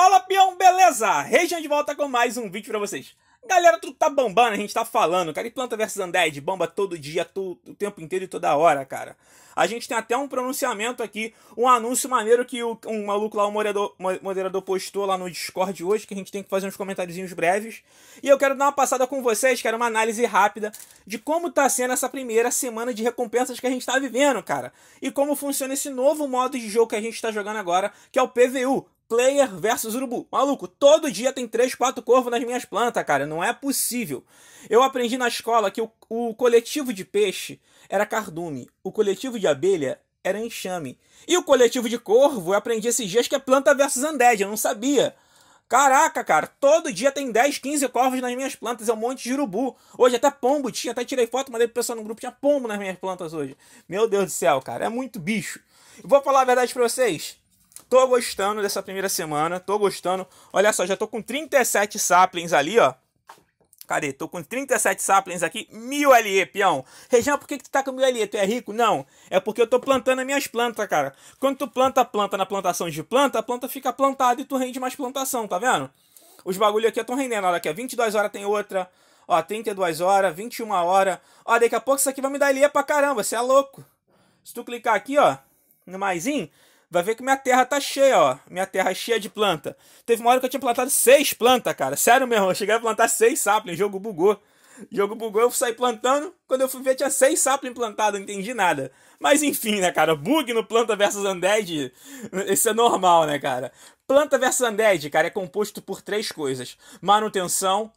Fala peão, beleza? Região de volta com mais um vídeo pra vocês. Galera, tudo tá bombando, a gente tá falando, cara. E Planta vs Undead bomba todo dia, todo, o tempo inteiro e toda hora, cara. A gente tem até um pronunciamento aqui, um anúncio maneiro que o, um maluco lá, o um moderador, moderador postou lá no Discord hoje, que a gente tem que fazer uns comentáriozinhos breves. E eu quero dar uma passada com vocês, quero uma análise rápida de como tá sendo essa primeira semana de recompensas que a gente tá vivendo, cara. E como funciona esse novo modo de jogo que a gente tá jogando agora, que é o PVU, Player versus urubu. Maluco, todo dia tem três, quatro corvos nas minhas plantas, cara. Não é possível. Eu aprendi na escola que o, o coletivo de peixe era cardume, o coletivo de abelha era enxame. E o coletivo de corvo, eu aprendi esses dias que é planta versus undead, eu não sabia. Caraca, cara, todo dia tem 10, 15 corvos nas minhas plantas, é um monte de urubu. Hoje até pombo tinha, até tirei foto, mandei pro pessoal no grupo, tinha pombo nas minhas plantas hoje. Meu Deus do céu, cara, é muito bicho. Vou falar a verdade pra vocês. Tô gostando dessa primeira semana, tô gostando. Olha só, já tô com 37 saplings ali, ó. Cadê? Tô com 37 saplings aqui, mil LE, peão. Região, por que, que tu tá com mil LE? Tu é rico? Não. É porque eu tô plantando as minhas plantas, cara. Quando tu planta planta na plantação de planta, a planta fica plantada e tu rende mais plantação, tá vendo? Os bagulho aqui estão rendendo. Olha aqui, 22 horas tem outra. Ó, 32 horas, 21 horas. Ó, daqui a pouco isso aqui vai me dar LE pra caramba, você é louco. Se tu clicar aqui, ó, no maisinho, Vai ver que minha terra tá cheia, ó. Minha terra é cheia de planta. Teve uma hora que eu tinha plantado seis plantas, cara. Sério mesmo, eu cheguei a plantar seis saplings, o jogo bugou. O jogo bugou, eu saí plantando. Quando eu fui ver, tinha seis saplings plantados, não entendi nada. Mas enfim, né, cara? Bug no Planta vs Undead, isso é normal, né, cara? Planta vs Undead, cara, é composto por três coisas: manutenção,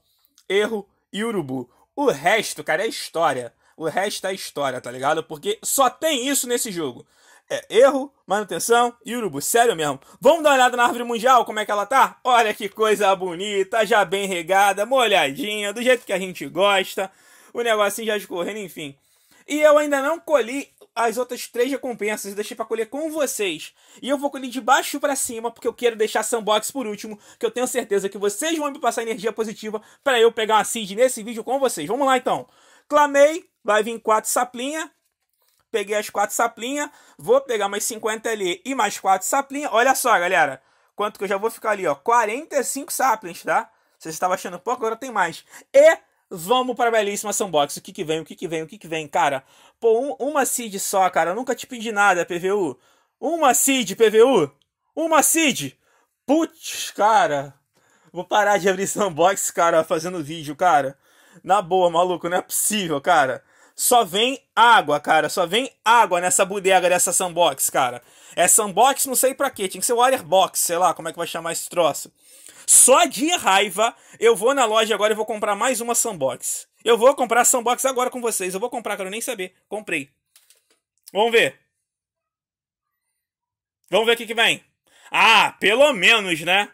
erro e urubu. O resto, cara, é história. O resto é história, tá ligado? Porque só tem isso nesse jogo é erro, manutenção e urubu. Sério mesmo. Vamos dar uma olhada na árvore mundial, como é que ela tá? Olha que coisa bonita, já bem regada, molhadinha, do jeito que a gente gosta. O negocinho já escorrendo, enfim. E eu ainda não colhi as outras três recompensas, deixei para colher com vocês. E eu vou colher de baixo para cima, porque eu quero deixar Sandbox por último, que eu tenho certeza que vocês vão me passar energia positiva para eu pegar uma seed nesse vídeo com vocês. Vamos lá então. Clamei, vai vir quatro saplinha, peguei as quatro saplinhas, vou pegar mais 50 ali e mais quatro saplinhas. Olha só, galera, quanto que eu já vou ficar ali, ó, 45 saplings, tá? Você estava achando pouco, agora tem mais. E vamos para a belíssima sandbox. O que que vem, o que que vem, o que que vem, cara? Pô, um, uma seed só, cara, eu nunca te pedi nada, PVU. Uma seed, PVU. Uma seed. Putz, cara. Vou parar de abrir sandbox, cara, fazendo vídeo, cara. Na boa, maluco, não é possível, cara só vem água, cara. Só vem água nessa bodega dessa sandbox, cara. É sandbox não sei pra quê. Tinha que ser water box, sei lá como é que vai chamar esse troço. Só de raiva eu vou na loja agora e vou comprar mais uma sandbox. Eu vou comprar sandbox agora com vocês. Eu vou comprar, quero nem saber. Comprei. Vamos ver. Vamos ver o que, que vem. Ah, pelo menos, né?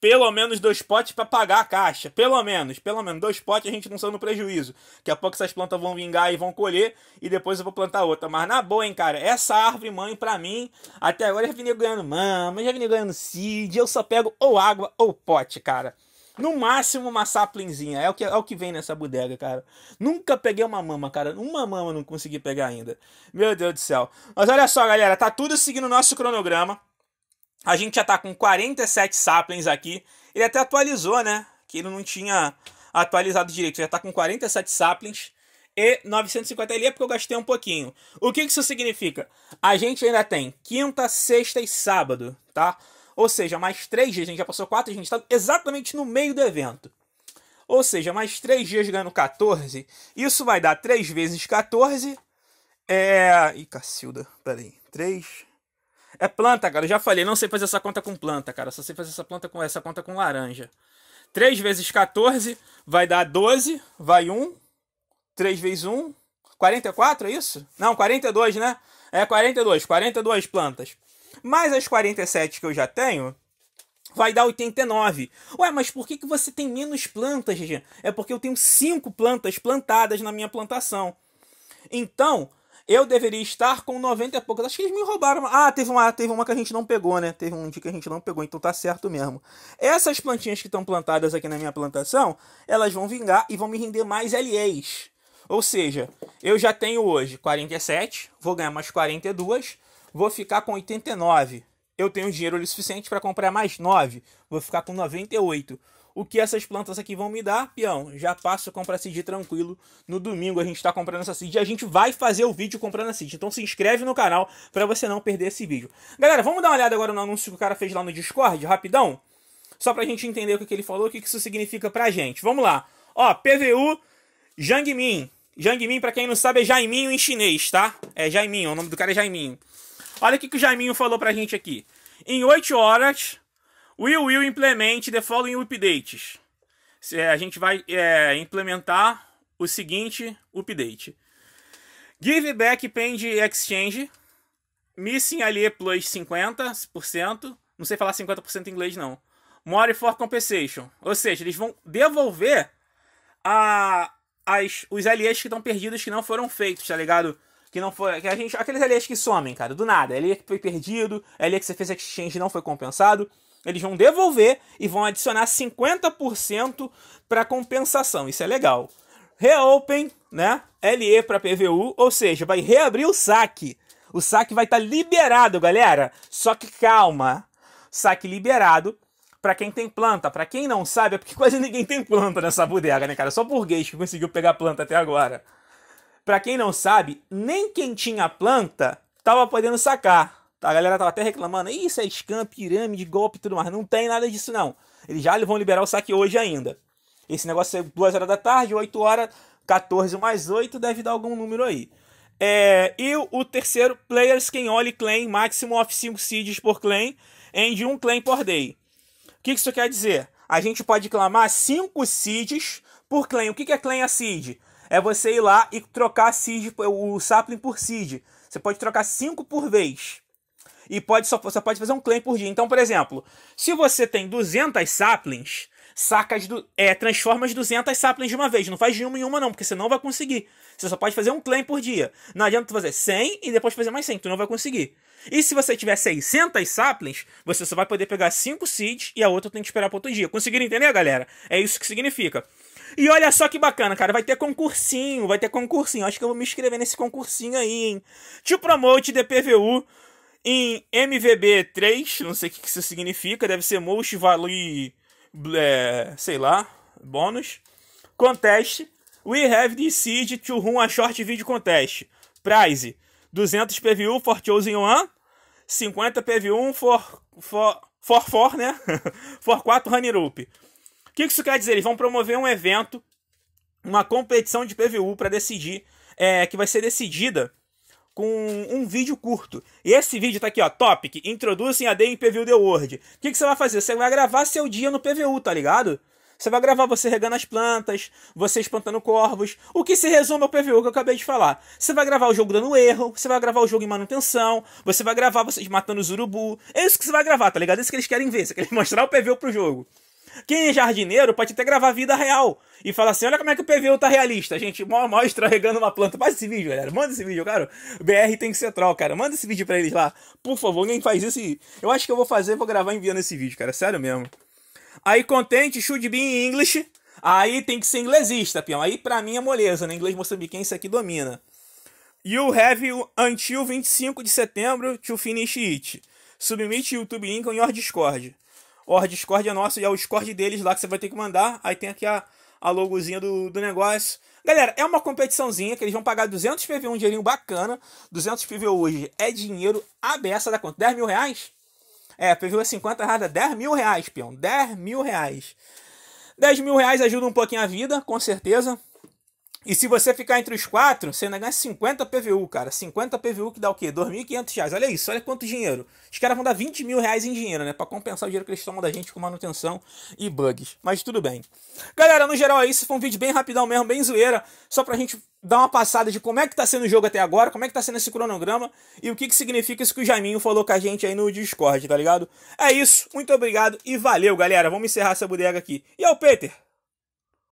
pelo menos dois potes para pagar a caixa. Pelo menos, pelo menos. Dois potes a gente não saiu no prejuízo. Daqui a pouco essas plantas vão vingar e vão colher. E depois eu vou plantar outra. Mas na boa, hein, cara. Essa árvore mãe, para mim, até agora já vim ganhando mama, já vim ganhando seed. Eu só pego ou água ou pote, cara. No máximo uma saplinzinha. É o que, é o que vem nessa bodega, cara. Nunca peguei uma mama, cara. Uma mama não consegui pegar ainda. Meu Deus do céu. Mas olha só, galera. Tá tudo seguindo o nosso cronograma. A gente já tá com 47 saplings aqui. Ele até atualizou, né? Que ele não tinha atualizado direito. Já tá com 47 saplings e 950 ali é porque eu gastei um pouquinho. O que isso significa? A gente ainda tem quinta, sexta e sábado, tá? Ou seja, mais três dias, a gente já passou quatro dias, a gente tá exatamente no meio do evento. Ou seja, mais três dias ganhando 14. Isso vai dar 3 vezes 14. É. Ih, Cacilda, peraí. 3 é planta, cara. Eu já falei, não sei fazer essa conta com planta, cara. Só sei fazer essa planta com essa conta com laranja. 3 vezes 14 vai dar 12, vai 1. 3 vezes 1, 44, é isso? Não, 42, né? É 42, 42 plantas. Mais as 47 que eu já tenho, vai dar 89. Ué, mas por que, que você tem menos plantas, Jean? É porque eu tenho 5 plantas plantadas na minha plantação. Então, eu deveria estar com 90 e poucos. Acho que eles me roubaram. Ah, teve uma, teve uma que a gente não pegou, né? Teve um dia que a gente não pegou, então tá certo mesmo. Essas plantinhas que estão plantadas aqui na minha plantação, elas vão vingar e vão me render mais LEs. Ou seja, eu já tenho hoje 47, vou ganhar mais 42, vou ficar com 89. Eu tenho dinheiro suficiente para comprar mais 9, vou ficar com 98. O que essas plantas aqui vão me dar, peão? Já passo a comprar seed tranquilo. No domingo a gente está comprando essa seed e a gente vai fazer o vídeo comprando a seed. Então se inscreve no canal para você não perder esse vídeo. Galera, vamos dar uma olhada agora no anúncio que o cara fez lá no Discord, rapidão? Só para a gente entender o que, que ele falou, o que, que isso significa pra gente. Vamos lá. Ó, PVU Jangmin. Jangmin, para quem não sabe, é Jaiminho em chinês, tá? É Jaiminho, o nome do cara é Jaiminho. Olha o que, que o Jaiminho falou pra gente aqui. Em 8 horas, We will implement the following updates. É, a gente vai é, implementar o seguinte update. Give back pend exchange. Missing ali plus 50%. Não sei falar 50% em inglês, não. More for compensation. Ou seja, eles vão devolver a, as, os LEs que estão perdidos, que não foram feitos, tá ligado? Que não foi. Que a gente, aqueles LEs que somem, cara, do nada. LE que foi perdido, LE que você fez exchange não foi compensado. Eles vão devolver e vão adicionar 50% para compensação. Isso é legal. Reopen, né? LE para PVU, ou seja, vai reabrir o saque. O saque vai estar tá liberado, galera. Só que calma. Saque liberado para quem tem planta. Para quem não sabe, é porque quase ninguém tem planta nessa bodega, né, cara? Só burguês que conseguiu pegar planta até agora. Para quem não sabe, nem quem tinha planta tava podendo sacar. A galera tava até reclamando, isso é scam, pirâmide, golpe e tudo mais. Não tem nada disso, não. Eles já vão liberar o saque hoje ainda. Esse negócio é 2 horas da tarde, 8 horas, 14 mais 8, deve dar algum número aí. É, e o terceiro, players quem only claim, máximo of 5 seeds por claim, em de 1 um claim por day. O que isso quer dizer? A gente pode clamar 5 seeds por claim. O que é claim a seed? É você ir lá e trocar seed, o sapling por seed. Você pode trocar 5 por vez e pode só, você pode fazer um claim por dia. Então, por exemplo, se você tem 200 saplings, sacas as do, é, transforma as 200 saplings de uma vez. Não faz de uma em uma não, porque você não vai conseguir. Você só pode fazer um claim por dia. Não adianta fazer 100 e depois fazer mais 100, tu não vai conseguir. E se você tiver 600 saplings, você só vai poder pegar 5 seeds e a outra tem que esperar para outro dia. Conseguiram entender, galera? É isso que significa. E olha só que bacana, cara. Vai ter concursinho, vai ter concursinho. Acho que eu vou me inscrever nesse concursinho aí, hein? Tio Promote DPVU em MVB3, não sei o que isso significa, deve ser Most Value, é, sei lá, bônus. Contest, we have decided to run a short video contest. Prize, 200 PVU for chosen one, 50 PV1 for, for, for, né? for 4 honey rope. O que isso quer dizer? Eles vão promover um evento, uma competição de PVU para decidir, é, que vai ser decidida com um vídeo curto. E esse vídeo tá aqui, ó, topic, introduzem a AD em PVU The World. O que, que você vai fazer? Você vai gravar seu dia no PVU, tá ligado? Você vai gravar você regando as plantas, você espantando corvos, o que se resume ao PVU que eu acabei de falar. Você vai gravar o jogo dando erro, você vai gravar o jogo em manutenção, você vai gravar vocês matando os urubu. É isso que você vai gravar, tá ligado? É isso que eles querem ver, você quer mostrar o PVU pro jogo. Quem é jardineiro pode até gravar vida real e falar assim: olha como é que o PVU tá realista. Gente, mostra regando uma planta. Faz esse vídeo, galera. Manda esse vídeo, cara. O BR tem que ser troll, cara. Manda esse vídeo pra eles lá. Por favor, ninguém faz isso. E... Eu acho que eu vou fazer, vou gravar enviando esse vídeo, cara. Sério mesmo. Aí, contente, should be in English. Aí tem que ser inglesista, pião. Aí pra mim é moleza, né? Inglês moçambiquense aqui domina. You have until 25 de setembro to finish it. Submit YouTube link on your Discord. Or Discord é nosso e é o Discord deles lá que você vai ter que mandar. Aí tem aqui a, a logozinha do, do negócio. Galera, é uma competiçãozinha que eles vão pagar 200 PV, um dinheirinho bacana. 200 PV hoje é dinheiro a beça da conta. 10 mil reais? É, PV é 50 reais, 10 mil reais, peão. 10 mil reais. 10 mil reais ajuda um pouquinho a vida, com certeza. E se você ficar entre os quatro, você ainda ganha 50 PVU, cara. 50 PVU que dá o quê? 2.500 reais. Olha isso, olha quanto dinheiro. Os caras vão dar 20 mil reais em dinheiro, né? Pra compensar o dinheiro que eles tomam da gente com manutenção e bugs. Mas tudo bem. Galera, no geral é isso. Foi um vídeo bem rapidão mesmo, bem zoeira. Só pra gente dar uma passada de como é que tá sendo o jogo até agora, como é que tá sendo esse cronograma e o que, que significa isso que o Jaminho falou com a gente aí no Discord, tá ligado? É isso, muito obrigado e valeu, galera. Vamos encerrar essa bodega aqui. E ao é o Peter!